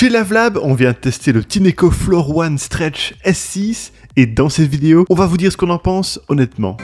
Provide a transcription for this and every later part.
Chez LavLab, on vient tester le Tineco Floor One Stretch S6 et dans cette vidéo, on va vous dire ce qu'on en pense honnêtement.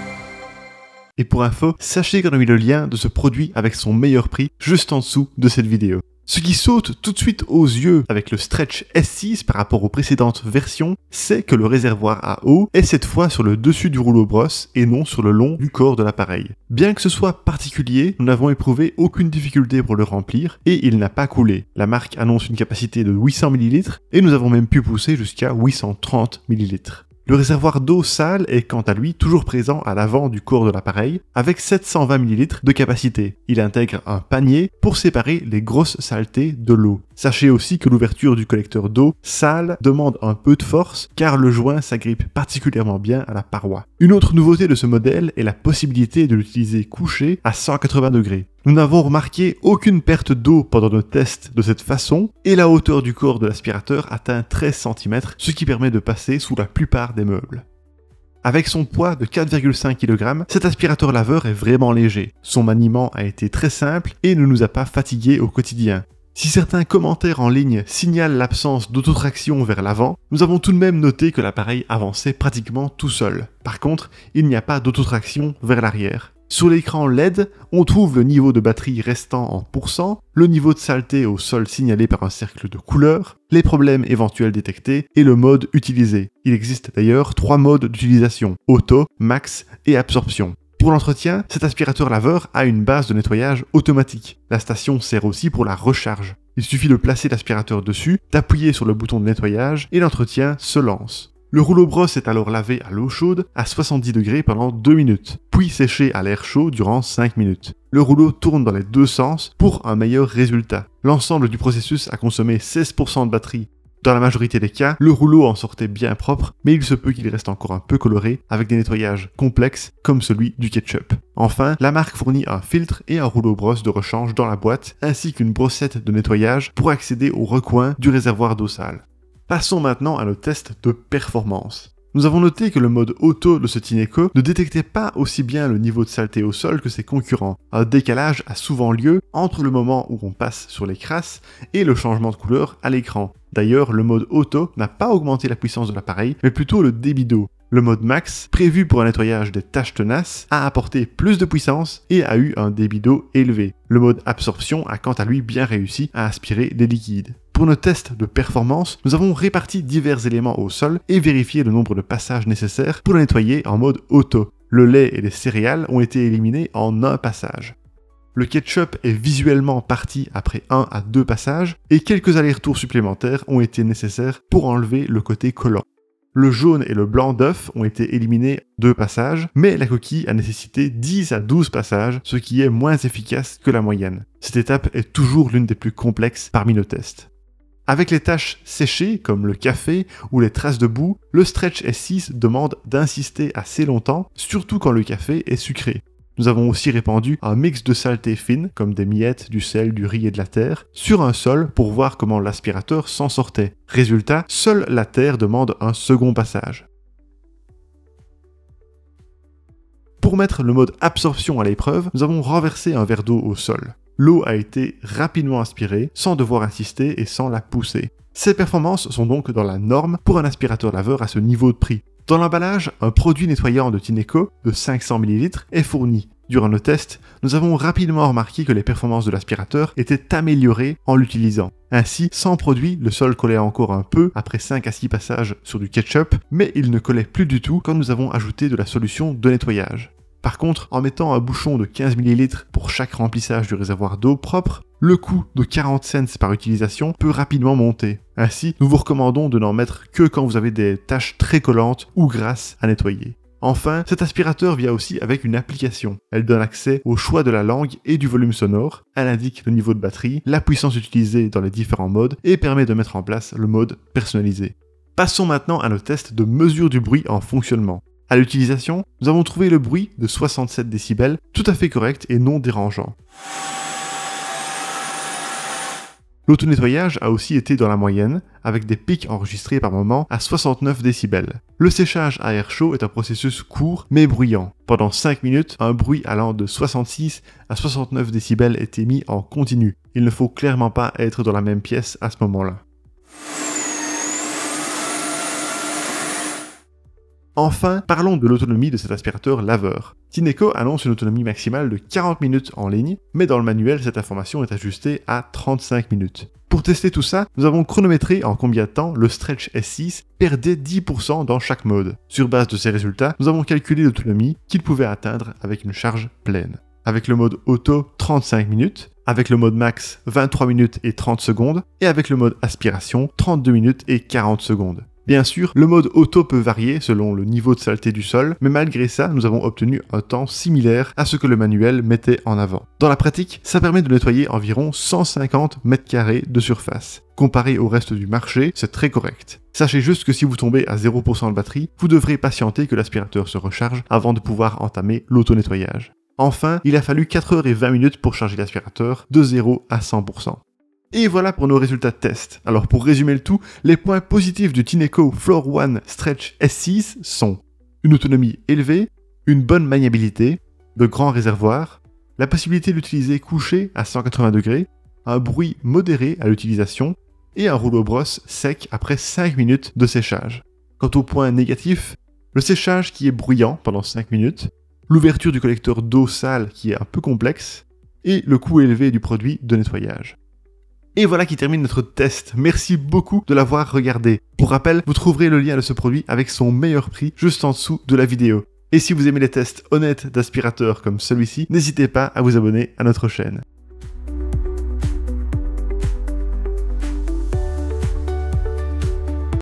Et pour info, sachez qu'on a mis le lien de ce produit avec son meilleur prix juste en dessous de cette vidéo. Ce qui saute tout de suite aux yeux avec le Stretch S6 par rapport aux précédentes versions, c'est que le réservoir à eau est cette fois sur le dessus du rouleau brosse et non sur le long du corps de l'appareil. Bien que ce soit particulier, nous n'avons éprouvé aucune difficulté pour le remplir et il n'a pas coulé. La marque annonce une capacité de 800 ml et nous avons même pu pousser jusqu'à 830 ml. Le réservoir d'eau sale est quant à lui toujours présent à l'avant du corps de l'appareil avec 720 ml de capacité. Il intègre un panier pour séparer les grosses saletés de l'eau. Sachez aussi que l'ouverture du collecteur d'eau sale demande un peu de force car le joint s'agrippe particulièrement bien à la paroi. Une autre nouveauté de ce modèle est la possibilité de l'utiliser couché à 180 degrés. Nous n'avons remarqué aucune perte d'eau pendant nos tests de cette façon, et la hauteur du corps de l'aspirateur atteint 13 cm, ce qui permet de passer sous la plupart des meubles. Avec son poids de 4,5 kg, cet aspirateur laveur est vraiment léger. Son maniement a été très simple et ne nous a pas fatigués au quotidien. Si certains commentaires en ligne signalent l'absence d'autotraction vers l'avant, nous avons tout de même noté que l'appareil avançait pratiquement tout seul. Par contre, il n'y a pas d'autotraction vers l'arrière. Sur l'écran LED, on trouve le niveau de batterie restant en le niveau de saleté au sol signalé par un cercle de couleur, les problèmes éventuels détectés et le mode utilisé. Il existe d'ailleurs trois modes d'utilisation, auto, max et absorption. Pour l'entretien, cet aspirateur laveur a une base de nettoyage automatique. La station sert aussi pour la recharge. Il suffit de placer l'aspirateur dessus, d'appuyer sur le bouton de nettoyage et l'entretien se lance. Le rouleau brosse est alors lavé à l'eau chaude à 70 degrés pendant 2 minutes, puis séché à l'air chaud durant 5 minutes. Le rouleau tourne dans les deux sens pour un meilleur résultat. L'ensemble du processus a consommé 16% de batterie. Dans la majorité des cas, le rouleau en sortait bien propre, mais il se peut qu'il reste encore un peu coloré avec des nettoyages complexes comme celui du ketchup. Enfin, la marque fournit un filtre et un rouleau brosse de rechange dans la boîte, ainsi qu'une brossette de nettoyage pour accéder au recoin du réservoir d'eau sale. Passons maintenant à le test de performance. Nous avons noté que le mode auto de ce Tineco ne détectait pas aussi bien le niveau de saleté au sol que ses concurrents. Un décalage a souvent lieu entre le moment où on passe sur les crasses et le changement de couleur à l'écran. D'ailleurs, le mode auto n'a pas augmenté la puissance de l'appareil, mais plutôt le débit d'eau. Le mode max, prévu pour un nettoyage des taches tenaces, a apporté plus de puissance et a eu un débit d'eau élevé. Le mode absorption a quant à lui bien réussi à aspirer des liquides. Pour nos tests de performance, nous avons réparti divers éléments au sol et vérifié le nombre de passages nécessaires pour le nettoyer en mode auto. Le lait et les céréales ont été éliminés en un passage. Le ketchup est visuellement parti après 1 à 2 passages et quelques allers-retours supplémentaires ont été nécessaires pour enlever le côté collant. Le jaune et le blanc d'œuf ont été éliminés deux passages, mais la coquille a nécessité 10 à 12 passages, ce qui est moins efficace que la moyenne. Cette étape est toujours l'une des plus complexes parmi nos tests. Avec les taches séchées, comme le café ou les traces de boue, le stretch S6 demande d'insister assez longtemps, surtout quand le café est sucré. Nous avons aussi répandu un mix de saletés fines, comme des miettes, du sel, du riz et de la terre, sur un sol pour voir comment l'aspirateur s'en sortait. Résultat, seule la terre demande un second passage. Pour mettre le mode absorption à l'épreuve, nous avons renversé un verre d'eau au sol. L'eau a été rapidement aspirée, sans devoir insister et sans la pousser. Ces performances sont donc dans la norme pour un aspirateur laveur à ce niveau de prix. Dans l'emballage, un produit nettoyant de Tineco de 500 ml est fourni. Durant le test, nous avons rapidement remarqué que les performances de l'aspirateur étaient améliorées en l'utilisant. Ainsi, sans produit, le sol collait encore un peu après 5 à 6 passages sur du ketchup, mais il ne collait plus du tout quand nous avons ajouté de la solution de nettoyage. Par contre, en mettant un bouchon de 15 ml pour chaque remplissage du réservoir d'eau propre, le coût de 40 cents par utilisation peut rapidement monter. Ainsi, nous vous recommandons de n'en mettre que quand vous avez des tâches très collantes ou grasses à nettoyer. Enfin, cet aspirateur vient aussi avec une application. Elle donne accès au choix de la langue et du volume sonore, elle indique le niveau de batterie, la puissance utilisée dans les différents modes et permet de mettre en place le mode personnalisé. Passons maintenant à nos tests de mesure du bruit en fonctionnement. À l'utilisation, nous avons trouvé le bruit de 67 décibels tout à fait correct et non dérangeant. L'auto-nettoyage a aussi été dans la moyenne, avec des pics enregistrés par moment à 69 décibels. Le séchage à air chaud est un processus court mais bruyant. Pendant 5 minutes, un bruit allant de 66 à 69 décibels est émis en continu. Il ne faut clairement pas être dans la même pièce à ce moment-là. Enfin, parlons de l'autonomie de cet aspirateur laveur. Tineco annonce une autonomie maximale de 40 minutes en ligne, mais dans le manuel, cette information est ajustée à 35 minutes. Pour tester tout ça, nous avons chronométré en combien de temps le Stretch S6 perdait 10% dans chaque mode. Sur base de ces résultats, nous avons calculé l'autonomie qu'il pouvait atteindre avec une charge pleine. Avec le mode auto, 35 minutes, avec le mode max 23 minutes et 30 secondes, et avec le mode aspiration 32 minutes et 40 secondes. Bien sûr, le mode auto peut varier selon le niveau de saleté du sol, mais malgré ça, nous avons obtenu un temps similaire à ce que le manuel mettait en avant. Dans la pratique, ça permet de nettoyer environ 150 mètres carrés de surface. Comparé au reste du marché, c'est très correct. Sachez juste que si vous tombez à 0% de batterie, vous devrez patienter que l'aspirateur se recharge avant de pouvoir entamer l'auto-nettoyage. Enfin, il a fallu 4h20 pour charger l'aspirateur de 0 à 100%. Et voilà pour nos résultats de test. Alors pour résumer le tout, les points positifs du Tineco Floor One Stretch S6 sont une autonomie élevée, une bonne maniabilité, de grands réservoirs, la possibilité d'utiliser couché à 180 degrés, un bruit modéré à l'utilisation et un rouleau brosse sec après 5 minutes de séchage. Quant aux points négatifs, le séchage qui est bruyant pendant 5 minutes, l'ouverture du collecteur d'eau sale qui est un peu complexe, et le coût élevé du produit de nettoyage. Et voilà qui termine notre test. Merci beaucoup de l'avoir regardé. Pour rappel, vous trouverez le lien de ce produit avec son meilleur prix juste en dessous de la vidéo. Et si vous aimez les tests honnêtes d'aspirateurs comme celui-ci, n'hésitez pas à vous abonner à notre chaîne.